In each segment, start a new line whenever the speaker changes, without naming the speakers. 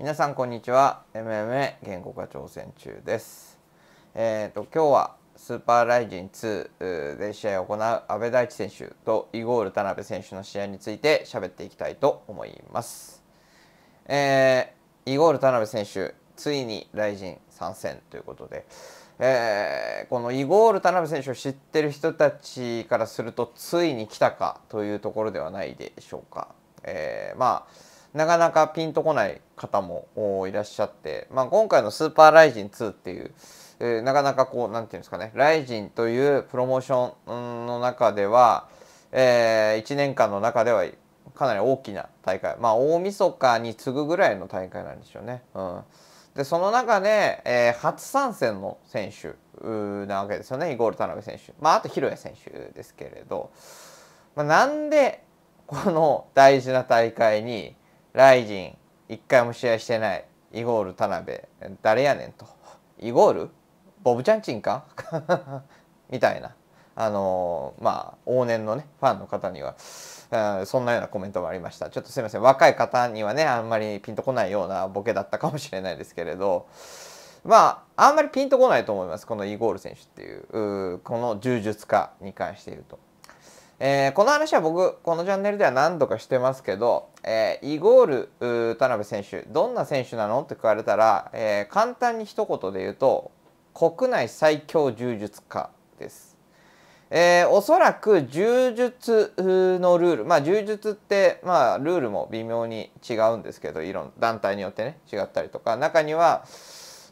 皆さんこんにちは MMA 言語化挑戦中ですえっ、ー、と今日はスーパーライジン2で試合を行う阿部大地選手とイゴール田辺選手の試合について喋っていきたいと思いますえー、イゴール田辺選手ついにライジン参戦ということでえー、このイゴール田辺選手を知ってる人たちからするとついに来たかというところではないでしょうか。えー、まあなかなかピンとこない方もいらっしゃって、まあ、今回の「スーパーライジン2」っていう、えー、なかなかこう何て言うんですかねライジンというプロモーションの中では、えー、1年間の中ではかなり大きな大会まあ大晦日に次ぐぐらいの大会なんでしょうね。うん、でその中で、えー、初参戦の選手なわけですよねイゴール田辺選手、まあ、あと広谷選手ですけれど、まあ、なんでこの大事な大会にライジン一回も試合してないイゴール田辺誰やねんとイゴールボブチャンチンか みたいなあのー、まあ往年のねファンの方には、そんなようなコメントもありましたちょっとすいません若い方にはねあんまりピンとこないようなボケだったかもしれないですけれどまああんまりピンとこないと思いますこのイゴール選手っていうこの柔術家に関して言うと。えー、この話は僕、このチャンネルでは何度かしてますけど、えー、イゴール田辺選手、どんな選手なのって聞かれたら、えー、簡単に一言で言うと、国内最強柔術家です。えー、おそらく柔術のルール、まあ、柔術って、まあ、ルールも微妙に違うんですけど、いろん団体によってね、違ったりとか、中には、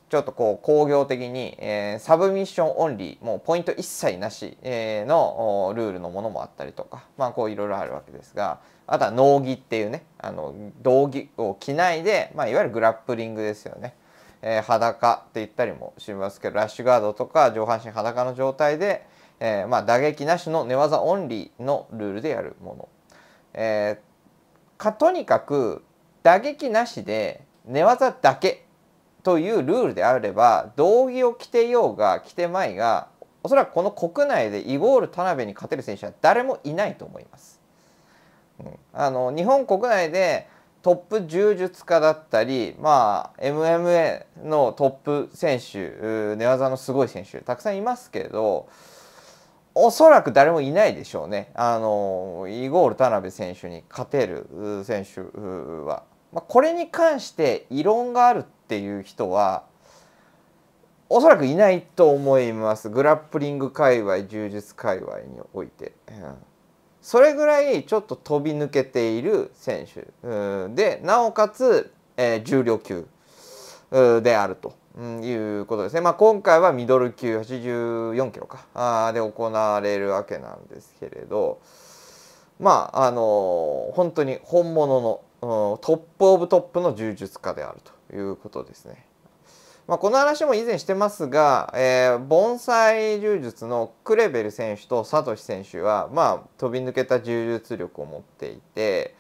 ちょっとこう工業的に、えー、サブミッションオンリーもうポイント一切なし、えー、のルールのものもあったりとかまあこういろいろあるわけですがあとは農技っていうねあの道着を着ないで、まあ、いわゆるグラップリングですよね、えー、裸って言ったりもしますけどラッシュガードとか上半身裸の状態で、えー、まあ打撃なしの寝技オンリーのルールでやるもの。えー、かとにかく打撃なしで寝技だけというルールであれば道着を着てようが着てまいがおそらくこの国内でイゴール田辺に勝てる選手は誰もいないと思います。あの日本国内でトップ柔術家だったり、まあ、MMA のトップ選手寝技のすごい選手たくさんいますけどおそらく誰もいないでしょうねあのイゴール田辺選手に勝てる選手は。まあ、これに関して異論があるっていう人はおそらくいないと思いますグラップリング界隈柔術界隈において、うん、それぐらいちょっと飛び抜けている選手、うん、でなおかつ、えー、重量級であると。いうことですね、まあ、今回はミドル級84キロかあで行われるわけなんですけれどまああのー、本当に本物のトップオブトップの柔術家であるということですね。まあ、この話も以前してますが、えー、盆栽柔術のクレベル選手とサトシ選手は、まあ、飛び抜けた柔術力を持っていて、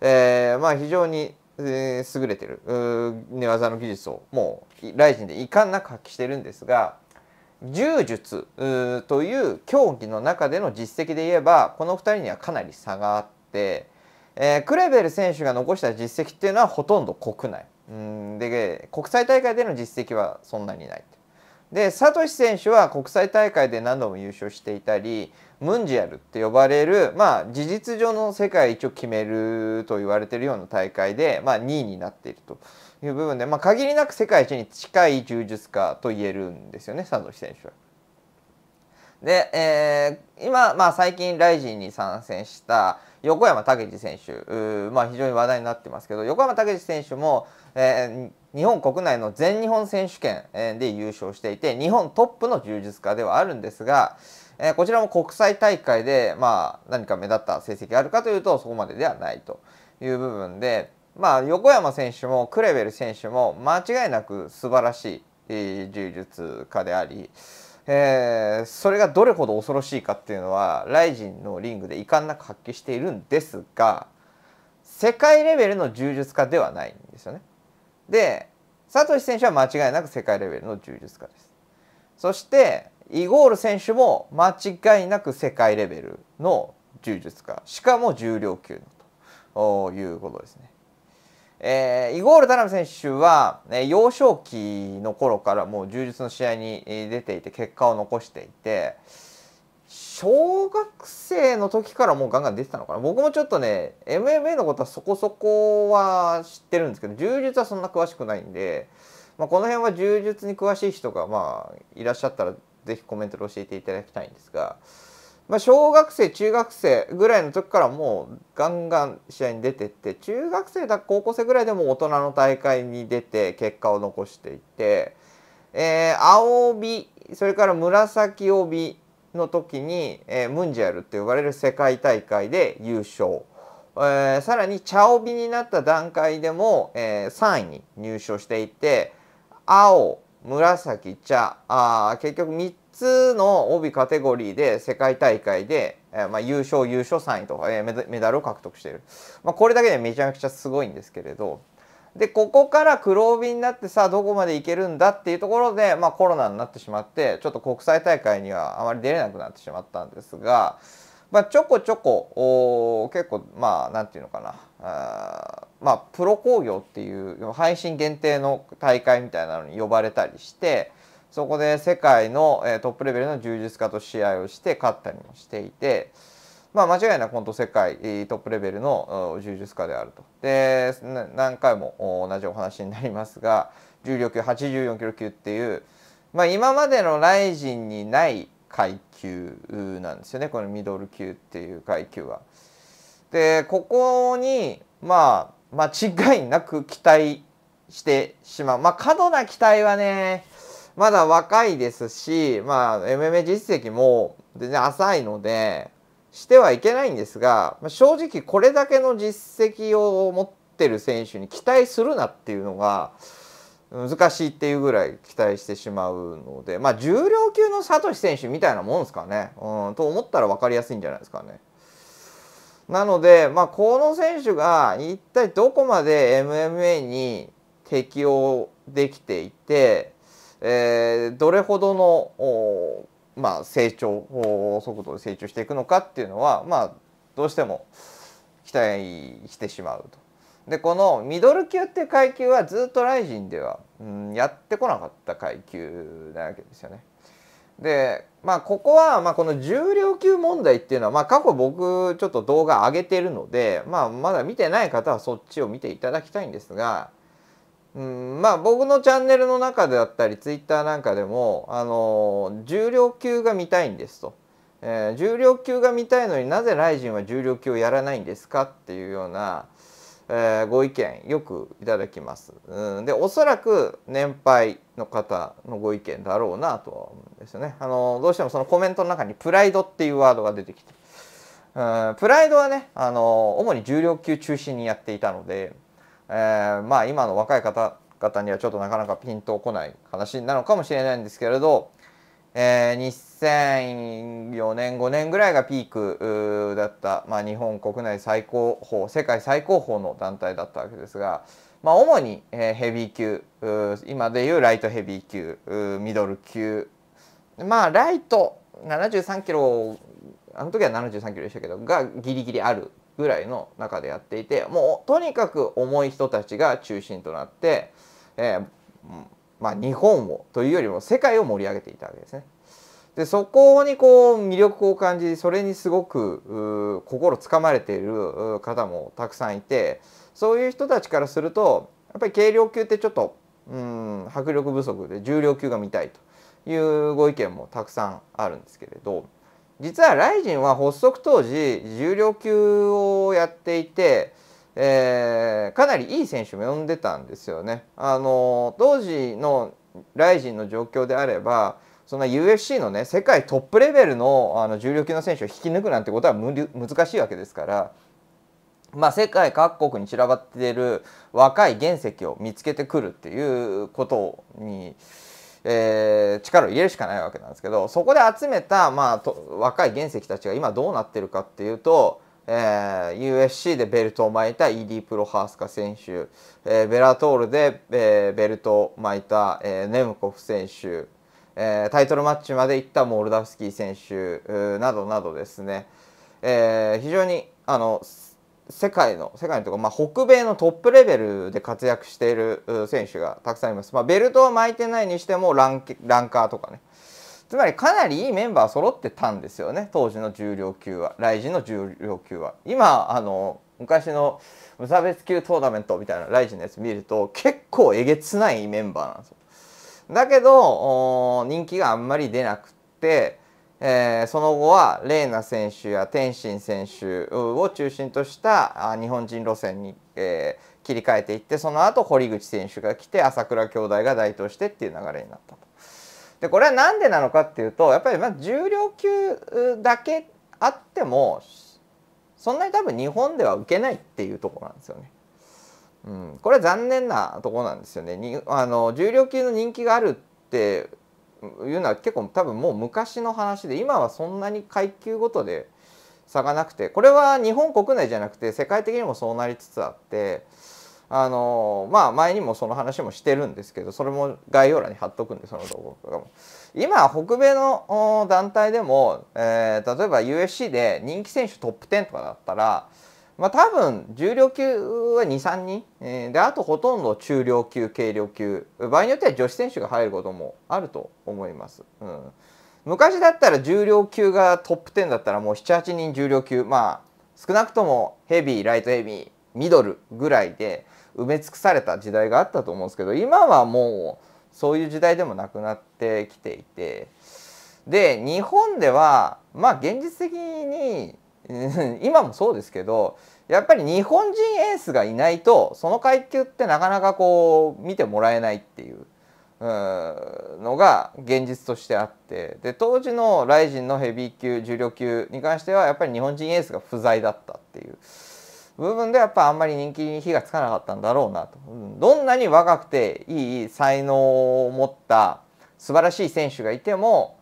えーまあ、非常に、えー、優れてる寝技の技術をもうライジンで遺憾なく発揮してるんですが柔術という競技の中での実績で言えばこの2人にはかなり差があって。えー、クレベル選手が残した実績っていうのはほとんど国内うんで国際大会での実績はそんなにないでサトシ選手は国際大会で何度も優勝していたりムンジアルって呼ばれる、まあ、事実上の世界一を決めると言われているような大会で、まあ、2位になっているという部分で、まあ、限りなく世界一に近い柔術家と言えるんですよねサトシ選手は。で、えー、今、まあ、最近ライジンに参戦した横山武史選手、まあ、非常に話題になってますけど横山武史選手も、えー、日本国内の全日本選手権で優勝していて日本トップの柔術家ではあるんですが、えー、こちらも国際大会で、まあ、何か目立った成績があるかというとそこまでではないという部分で、まあ、横山選手もクレベル選手も間違いなく素晴らしい柔術家であり。えー、それがどれほど恐ろしいかっていうのはライジンのリングで遺憾なく発揮しているんですが世界レベルの柔術家ではないんですよね。でサトシ選手は間違いなく世界レベルの柔術家です。そしてイゴール選手も間違いなく世界レベルの柔術家しかも重量級のということですね。えー、イゴールナム選手は、ね、幼少期の頃からもう充実の試合に出ていて結果を残していて小学生の時からもうガンガン出てたのかな僕もちょっとね MMA のことはそこそこは知ってるんですけど柔術はそんな詳しくないんで、まあ、この辺は柔術に詳しい人がまあいらっしゃったら是非コメントで教えていただきたいんですが。まあ、小学生中学生ぐらいの時からもうガンガン試合に出てって中学生だ高校生ぐらいでも大人の大会に出て結果を残していて、えー、青帯それから紫帯の時に、えー、ムンジアルって呼ばれる世界大会で優勝、えー、さらに茶帯になった段階でも、えー、3位に入賞していて青紫茶あ結局3つの帯カテゴリーで世界大会で、えー、まあ、優勝優勝3位とか、えー、メダルを獲得している、まあ、これだけでめちゃくちゃすごいんですけれどでここから黒帯になってさあどこまでいけるんだっていうところで、まあ、コロナになってしまってちょっと国際大会にはあまり出れなくなってしまったんですが、まあ、ちょこちょこ結構まあ何て言うのかなあまあプロ工業っていう配信限定の大会みたいなのに呼ばれたりして。そこで世界の、えトップレベルの柔術家と試合をして勝ったりもしていて、まあ、間違いなく本当世界トップレベルの柔術家であると。で何回も同じお話になりますが重量級84キロ級っていう、まあ、今までのライジンにない階級なんですよねこのミドル級っていう階級は。でここにまあ間違いなく期待してしまうまあ過度な期待はねまだ若いですし、まあ、MMA 実績も全然浅いので、してはいけないんですが、まあ、正直これだけの実績を持ってる選手に期待するなっていうのが、難しいっていうぐらい期待してしまうので、まあ、重量級のサトシ選手みたいなもんですかね、うん、と思ったら分かりやすいんじゃないですかね。なので、まあ、この選手が一体どこまで MMA に適応できていてえー、どれほどの、まあ、成長速度で成長していくのかっていうのは、まあ、どうしても期待してしまうと。でこのミドル級っていう階級はずっとライジンでは、うん、やってこなかった階級なわけですよね。でまあここは、まあ、この重量級問題っていうのは、まあ、過去僕ちょっと動画上げてるので、まあ、まだ見てない方はそっちを見ていただきたいんですがうん、まあ僕のチャンネルの中であったりツイッターなんかでも、あの重量級が見たいんですと、えー、重量級が見たいのになぜライジンは重量級をやらないんですかっていうような、えー、ご意見よくいただきます、うん、でおそらく年配の方のご意見だろうなとは思うんですよね、あのどうしてもそのコメントの中にプライドっていうワードが出てきて、うん、プライドはね、あの主に重量級中心にやっていたのでえー、まあ今の若い方々にはちょっとなかなかピンとこない話なのかもしれないんですけれど、えー、2004年5年ぐらいがピークだった、まあ、日本国内最高峰世界最高峰の団体だったわけですが、まあ、主に、えー、ヘビー級今でいうライトヘビー級ミドル級まあライト73キロあの時は73キロでしたけどがギリギリあるぐらいの中でやっていてもうとにかく重い人たちが中心となって、えー、まあ、日本をというよりも世界を盛り上げていたわけですね。でそこにこう魅力を感じそれにすごく心つかまれている方もたくさんいてそういう人たちからするとやっぱり軽量級ってちょっとうん迫力不足で重量級が見たいというご意見もたくさんあるんですけれど。実はライジンは発足当時重量級をやっていて、えー、かなりいい選手も呼んでたんですよね。あの当時のライジンの状況であればそんな UFC のね世界トップレベルのあの重量級の選手を引き抜くなんてことは難しいわけですから。まあ、世界各国に散らばっている若い原石を見つけてくるっていうことにえー、力を入れるしかないわけなんですけどそこで集めた、まあ、若い原石たちが今どうなってるかっていうと、えー、USC でベルトを巻いた ED プロハースカ選手、えー、ベラトールで、えー、ベルトを巻いた、えー、ネムコフ選手、えー、タイトルマッチまで行ったモルダフスキー選手などなどですね、えー、非常にあの世界の世界のとか、まあ、北米のトップレベルで活躍している選手がたくさんいます、まあ、ベルトは巻いてないにしてもランランカーとかねつまりかなりいいメンバー揃ってたんですよね当時の重量級はラジンの重量級は今あの昔の無差別級トーナメントみたいなライジのやつ見ると結構えげつないメンバーなんですよだけど人気があんまり出なくってえー、その後は玲奈選手や天心選手を中心とした日本人路線に、えー、切り替えていってその後堀口選手が来て朝倉兄弟が台頭してっていう流れになったと。でこれは何でなのかっていうとやっぱりまあ重量級だけあってもそんなに多分日本では受けないっていうとこなんですよね。うん、これは残念なとこなんですよね。にあの重量級の人気があるっていうのは結構多分もう昔の話で今はそんなに階級ごとで差がなくてこれは日本国内じゃなくて世界的にもそうなりつつあってあのまあ前にもその話もしてるんですけどそれも概要欄に貼っとくんでその動画とかも今北米の団体でも、えー、例えば UFC で人気選手トップ10とかだったらまあ、多分重量級は23人、えー、であとほとんど中量級軽量級場合によっては女子選手が入ることもあると思います。うん昔だったら重量級がトップ10だったらもう78人重量級まあ少なくともヘビーライトヘビーミドルぐらいで埋め尽くされた時代があったと思うんですけど今はもうそういう時代でもなくなってきていてで日本ではまあ現実的に今もそうですけどやっぱり日本人エースがいないとその階級ってなかなかこう見てもらえないっていうのが現実としてあってで当時のライジンのヘビー級重量級に関してはやっぱり日本人エースが不在だったっていう部分でやっぱあんまり人気に火がつかなかったんだろうなと、どんなに若くていい才能を持った素晴らしい選手がいても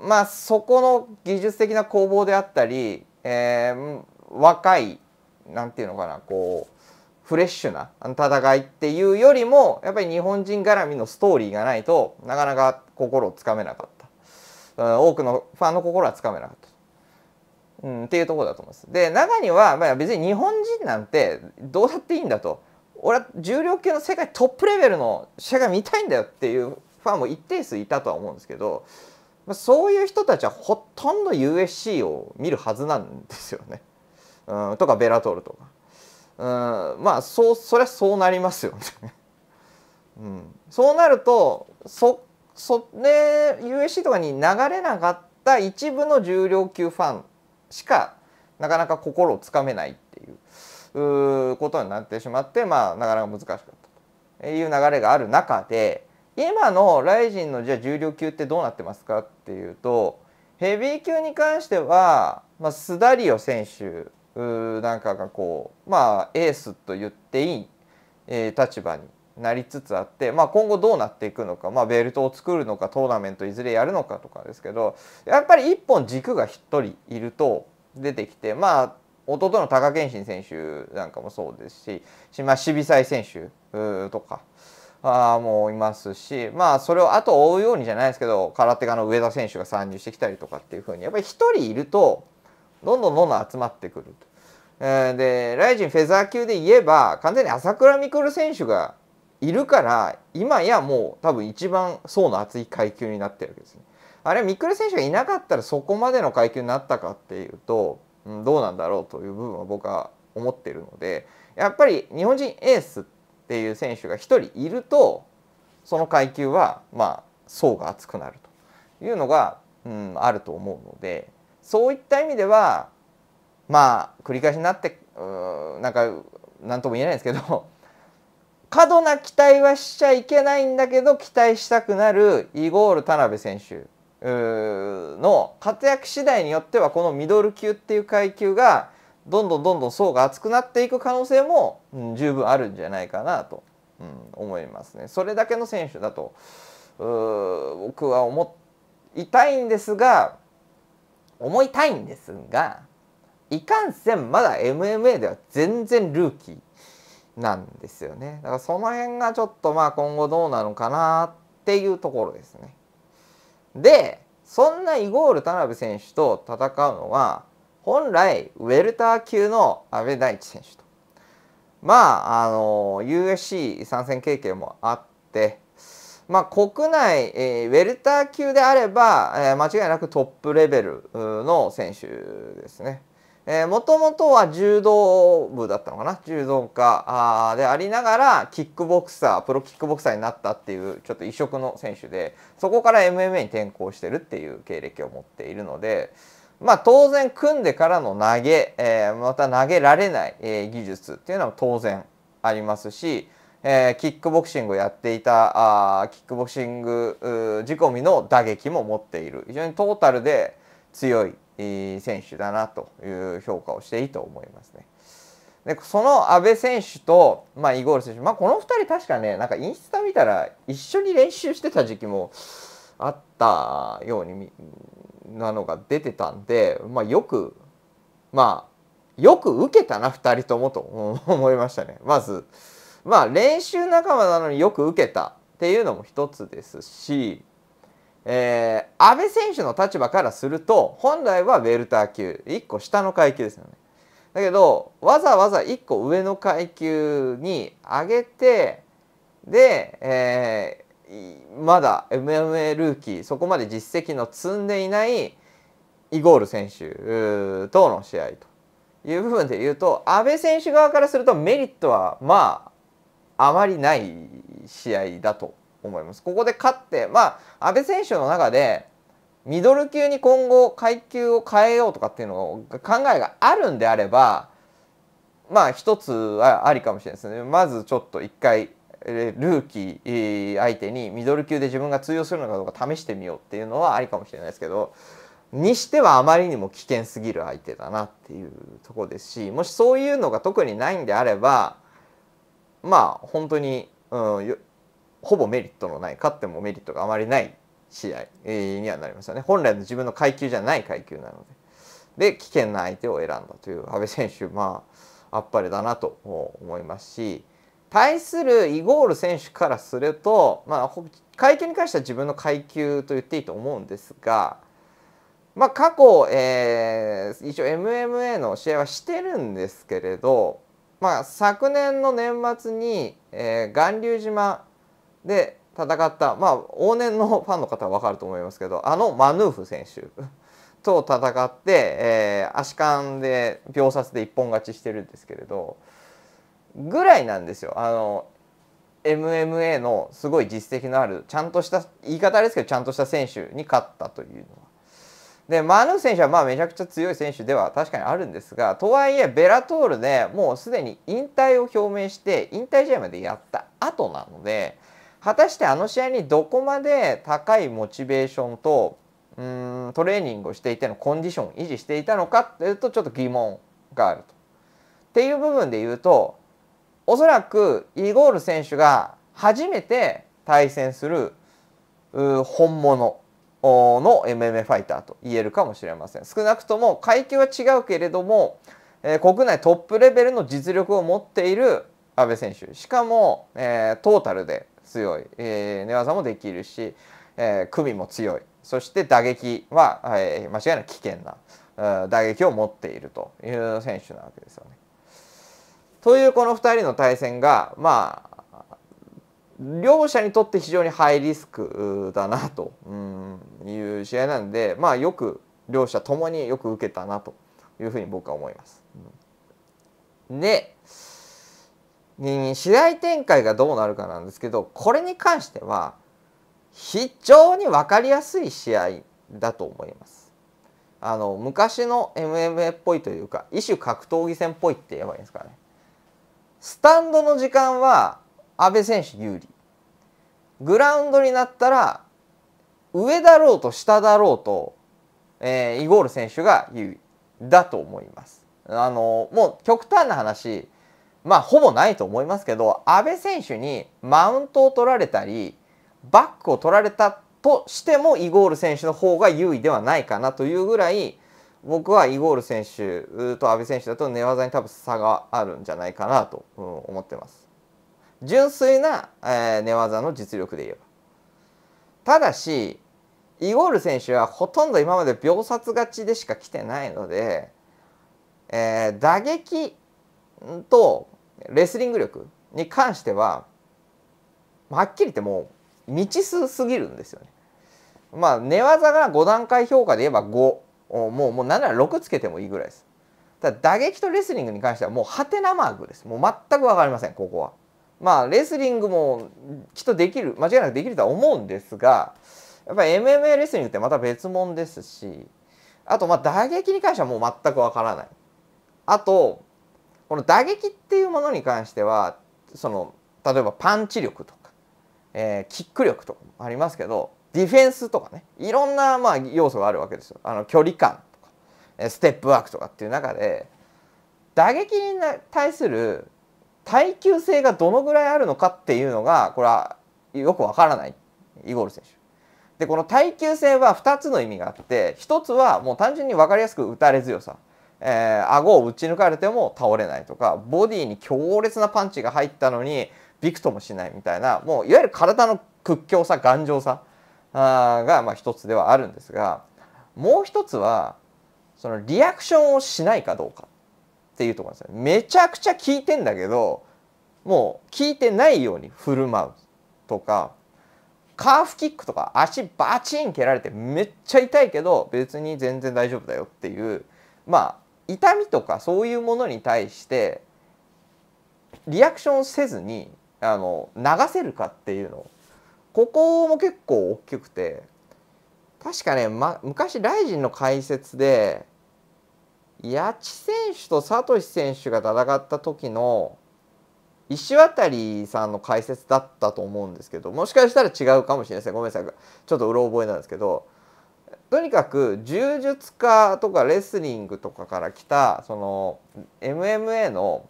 まあそこの技術的な攻防であったりえー、若いなんていうのかなこうフレッシュな戦いっていうよりもやっぱり日本人絡みのストーリーがないとなかなか心をつかめなかった多くのファンの心はつかめなかった、うん、っていうところだと思いますで中には、まあ、別に日本人なんてどうだっていいんだと俺は重量級の世界トップレベルの試合が見たいんだよっていうファンも一定数いたとは思うんですけどまそういう人たちはほとんど u s c を見るはずなんですよね。うん、とかベラトルとか。うん、まあそそりゃそうなりますよね。うん、そうなるとそそね、USC とかに流れなかった一部の重量級ファンしかなかなか心をつかめないっていうことになってしまってまあなかなか難しかったという流れがある中で今のライジンのじゃあ重量級ってどうなってますかっていうとヘビー級に関しては、まあ、スダリオ選手なんかがこうまあエースと言っていい、えー、立場になりつつあって、まあ、今後どうなっていくのか、まあ、ベルトを作るのかトーナメントいずれやるのかとかですけどやっぱり一本軸が一人いると出てきてまあ弟の貴健心選手なんかもそうですし、まあ、シビ選手とか。あもいますし、まあ、それを後を追うようにじゃないですけど空手家の上田選手が参入してきたりとかっていうふうにやっぱり1人いるとどんどんどんどん集まってくると。えー、でライジンフェザー級で言えば完全に朝倉未来選手がいるから今やもう多分一番層の厚い階級になってるわけですね。あれは来選手がいなかったらそこまでの階級になったかっていうと、うん、どうなんだろうという部分は僕は思ってるのでやっぱり日本人エースってっていう選手が1人いるとその階級はまあ層が厚くなるというのが、うん、あると思うのでそういった意味ではまあ繰り返しになってうんなんか何とも言えないんですけど 過度な期待はしちゃいけないんだけど期待したくなるイゴール田辺選手の活躍次第によってはこのミドル級っていう階級がどんどんどんどん層が厚くなっていく可能性も、うん、十分あるんじゃないかなと、うん、思いますね。それだけの選手だと僕は思いたいんですが思いたいんですがいかんせんまだ MMA では全然ルーキーなんですよねだからその辺がちょっとまあ今後どうなのかなっていうところですね。でそんなイゴール田辺選手と戦うのは本来ウェルター級の阿部大地選手とまああの UFC 参戦経験もあってまあ、国内、えー、ウェルター級であれば、えー、間違いなくトップレベルの選手ですね。もともとは柔道部だったのかな柔道家でありながらキックボクサープロキックボクサーになったっていうちょっと異色の選手でそこから MMA に転向してるっていう経歴を持っているので、まあ、当然組んでからの投げ、えー、また投げられない、えー、技術っていうのは当然ありますし、えー、キックボクシングをやっていたあキックボクシング仕込みの打撃も持っている非常にトータルで強い選手だなという評価をしていいと思いますね。でその阿部選手と、まあ、イゴール選手、まあ、この2人確かねなんかインスタ見たら一緒に練習してた時期もあったようになのが出てたんで、まあ、よくまあよく受けたな2人ともと 思いましたねまずまあ練習仲間なのによく受けたっていうのも一つですし、えー、安倍選手の立場からすると本来はウェルター級1個下の階級ですよねだけどわざわざ1個上の階級に上げてで、えー、まだ MMA ルーキーそこまで実績の積んでいないイゴール選手との試合という部分で言うと阿部選手側からするとメリットはまああまりない試合だと思います。ここで勝ってまあ阿部選手の中でミドル級に今後階級を変えようとかっていうの考えがあるんであればまあ一つはありかもしれないですね。まずちょっと一回ルーキー相手にミドル級で自分が通用するのかどうか試してみようっていうのはありかもしれないですけどにしてはあまりにも危険すぎる相手だなっていうとこですしもしそういうのが特にないんであればまあ本当に、うん、ほぼメリットのない勝ってもメリットがあまりない試合にはなりますよね本来の自分の階級じゃない階級なのでで危険な相手を選んだという阿部選手まああっぱれだなと思いますし対するイゴール選手からすると、まあ、階級に関しては自分の階級と言っていいと思うんですが、まあ、過去、えー、一応 MMA の試合はしてるんですけれど、まあ、昨年の年末に、えー、巌流島で戦った、まあ、往年のファンの方は分かると思いますけどあのマヌーフ選手 と戦って、えー、足換で秒殺で一本勝ちしてるんですけれど。ぐらいなんですよあの MMA のすごい実績のあるちゃんとした言い方ですけどちゃんとした選手に勝ったというのは。でマヌー選手はまあめちゃくちゃ強い選手では確かにあるんですがとはいえベラトールでもうすでに引退を表明して引退試合までやった後なので果たしてあの試合にどこまで高いモチベーションとうんトレーニングをしていてのコンディションを維持していたのかというとちょっと疑問があると。っていう部分で言うとおそらくイゴール選手が初めて対戦する本物の MMA ファイターと言えるかもしれません少なくとも階級は違うけれども、えー、国内トップレベルの実力を持っている阿部選手しかも、えー、トータルで強い、えー、寝技もできるし、えー、組も強いそして打撃は、えー、間違いなく危険な打撃を持っているという選手なわけですよね。というこの2人の対戦がまあ両者にとって非常にハイリスクだなという試合なんでまあよく両者ともによく受けたなというふうに僕は思います。で試合展開がどうなるかなんですけどこれに関しては非常に分かりやすい試合だと思います。あの昔の MMA っぽいというか異種格闘技戦っぽいって言えばいいんですかね。スタンドの時間は阿部選手有利グラウンドになったら上だろうと下だろうと、えー、イゴール選手が有利だと思います。あのもう極端な話まあほぼないと思いますけど阿部選手にマウントを取られたりバックを取られたとしてもイゴール選手の方が優位ではないかなというぐらい僕はイゴール選手と阿部選手だと寝技に多分差があるんじゃないかなと思ってます。純粋な、寝技の実力で言えば。ただし、イゴール選手はほとんど今まで秒殺勝ちでしか来てないので、えー、打撃とレスリング力に関しては、はっきり言ってもう未知数すぎるんですよね。まあ、寝技が5段階評価で言えば5。もうもう何なら6つけてもいいぐらいですただ打撃とレスリングに関してはもうハテナマークですもう全く分かりませんここはまあレスリングもきっとできる間違いなくできるとは思うんですがやっぱり MMA レスリングってまた別物ですしあとまあ打撃に関してはもう全くわからないあとこの打撃っていうものに関してはその例えばパンチ力とか、えー、キック力とかもありますけどディフェンスとかねいろんなまあ要素があるわけですよあの距離感とかステップワークとかっていう中で打撃に対する耐久性がどのぐらいあるのかっていうのがこれはよくわからないイゴール選手。でこの耐久性は2つの意味があって1つはもう単純に分かりやすく打たれ強さ。えー、顎を打ち抜かれても倒れないとかボディに強烈なパンチが入ったのにびくともしないみたいなもういわゆる体の屈強さ頑丈さがまあ一つではあるんですがもう一つはそのリアクションをしないかどうかっていうところですね。めちゃくちゃ聞いてんだけどもう聞いてないように振る舞うとかカーフキックとか足バチン蹴られてめっちゃ痛いけど別に全然大丈夫だよっていうまあ痛みとかそういうものに対してリアクションせずにあの流せるかっていうのここも結構大きくて確かね、ま、昔ライジンの解説で谷地選手とサトシ選手が戦った時の石渡さんの解説だったと思うんですけどもしかしたら違うかもしれないんごめんなさいちょっとうろ覚えなんですけどとにかく柔術家とかレスリングとかから来たその MMA の、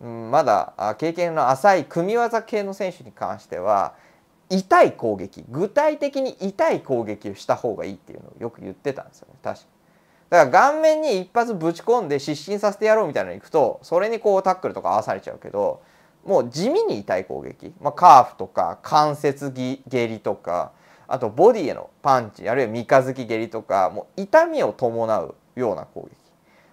うん、まだ経験の浅い組み技系の選手に関しては痛い攻撃具体的に痛い攻撃をした方がいいっていうのをよく言ってたんですよね確かだから顔面に一発ぶち込んで失神させてやろうみたいなのに行くとそれにこうタックルとか合わされちゃうけどもう地味に痛い攻撃、まあ、カーフとか関節下痢とかあとボディへのパンチあるいは三日月蹴りとかもう痛みを伴うような攻撃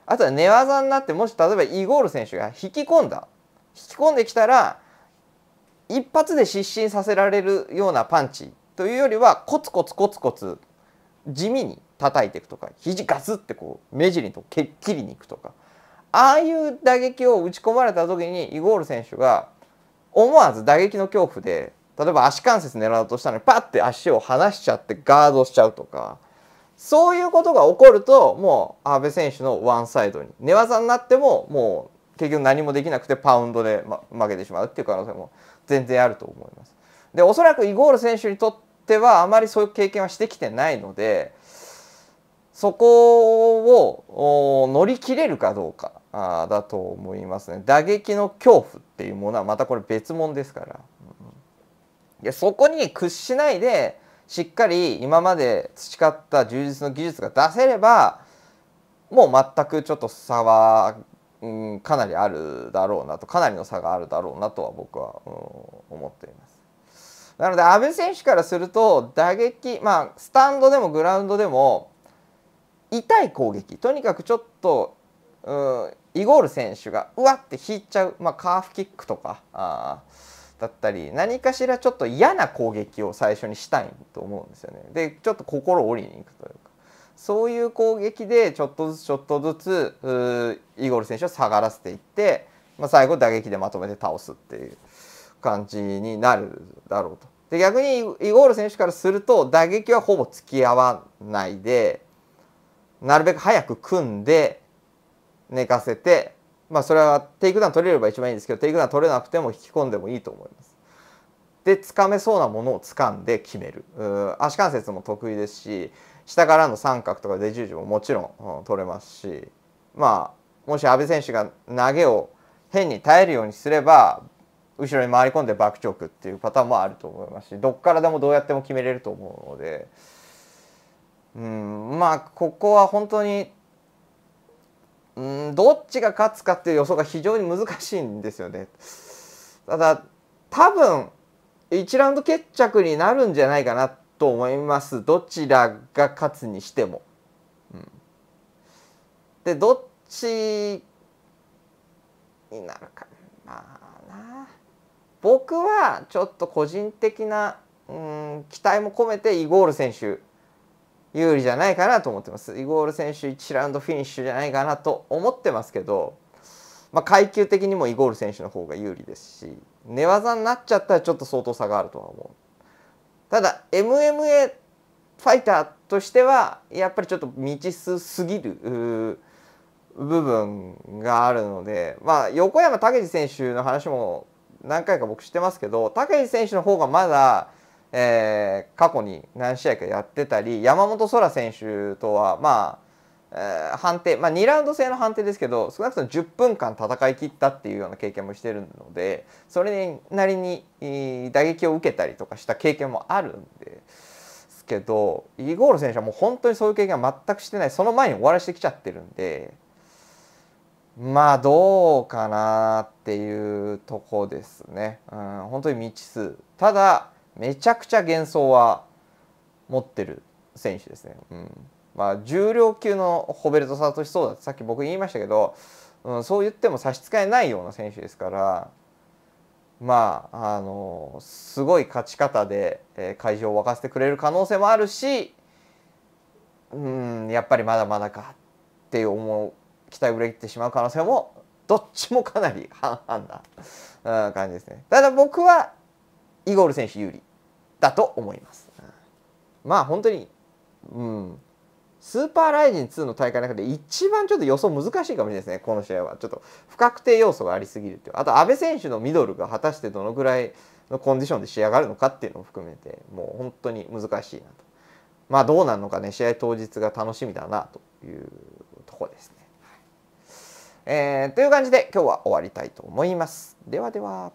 あとは寝技になってもし例えばイゴール選手が引き込んだ引き込んできたら一発で失神させられるようなパンチというよりはコツコツコツコツ地味に叩いていくとか肘ガツってこう目尻と蹴っ切りにいくとかああいう打撃を打ち込まれた時にイゴール選手が思わず打撃の恐怖で例えば足関節狙おうとしたのにパッて足を離しちゃってガードしちゃうとかそういうことが起こるともう阿部選手のワンサイドに寝技になってももう結局何もできなくてパウンドで、ま、負けてしまうっていう可能性も全然あると思います。でおそらくイゴール選手にとってはあまりそういう経験はしてきてないのでそこを乗り切れるかどうかあだと思いますね。打撃の恐怖っていうものはまたこれ別物ですから。うん、そこに屈しないでしっかり今まで培った充実の技術が出せればもう全くちょっと差はうん、かなりあるだろうなとかなりの差があるだろうなとは僕は、うん、思っています。なので阿部選手からすると打撃まあスタンドでもグラウンドでも痛い攻撃とにかくちょっと、うん、イゴール選手がうわって引いちゃう、まあ、カーフキックとかあだったり何かしらちょっと嫌な攻撃を最初にしたいと思うんですよね。でちょっと心折りに行くというか。そういう攻撃でちょっとずつちょっとずつイゴール選手を下がらせていって、まあ、最後打撃でまとめて倒すっていう感じになるだろうと。で逆にイゴール選手からすると打撃はほぼ付き合わないでなるべく早く組んで寝かせて、まあ、それはテイクダウン取れれば一番いいんですけどテイクダウン取れなくても引き込んでもいいと思います。で掴めそうなものを掴んで決める足関節も得意ですし下からの三角とか出十字ももちろん取れますしまあもし阿部選手が投げを変に耐えるようにすれば後ろに回り込んでバックチョークっていうパターンもあると思いますしどっからでもどうやっても決めれると思うのでうんまあここは本当にうんどっちが勝つかっていう予想が非常に難しいんですよね。ただ多分1ラウンド決着になるんじゃないかなと思いますどちらが勝つにしても。うん、でどっちになるかまあな僕はちょっと個人的な、うん、期待も込めてイゴール選手有利じゃないかなと思ってますイゴール選手1ラウンドフィニッシュじゃないかなと思ってますけど、まあ、階級的にもイゴール選手の方が有利ですし寝技になっちゃったらちょっと相当差があるとは思うただ MMA ファイターとしてはやっぱりちょっと未知数すぎる部分があるので、まあ、横山武史選手の話も何回か僕してますけど武史選手の方がまだ、えー、過去に何試合かやってたり山本空選手とはまあ判定、まあ、2ラウンド制の判定ですけど少なくとも10分間戦い切ったっていうような経験もしてるのでそれなりに打撃を受けたりとかした経験もあるんですけどイーゴール選手はもう本当にそういう経験は全くしてないその前に終わらせてきちゃってるんでまあどうかなっていうとこですね、うん、本当に未知数ただめちゃくちゃ幻想は持ってる選手ですね。うんまあ、重量級のホベルト・サトシそうだってさっき僕言いましたけど、うん、そう言っても差し支えないような選手ですからまああのすごい勝ち方で、え会場を沸かせてくれる可能性もあるし、うん、やっぱりまだまだかっていう思う期待を裏切ってしまう可能性もどっちもかなり半々な、うん、感じですね。ただ僕はイゴール選手有利だと思います。まあ本当に、うん、スーパーライジン2の大会の中で一番ちょっと予想難しいかもしれないですね、この試合は。ちょっと不確定要素がありすぎるっていう。あと、阿部選手のミドルが果たしてどのぐらいのコンディションで仕上がるのかっていうのも含めて、もう本当に難しいなと。まあ、どうなるのかね、試合当日が楽しみだなというとこですね。えー、という感じで今日は終わりたいと思います。ではでは。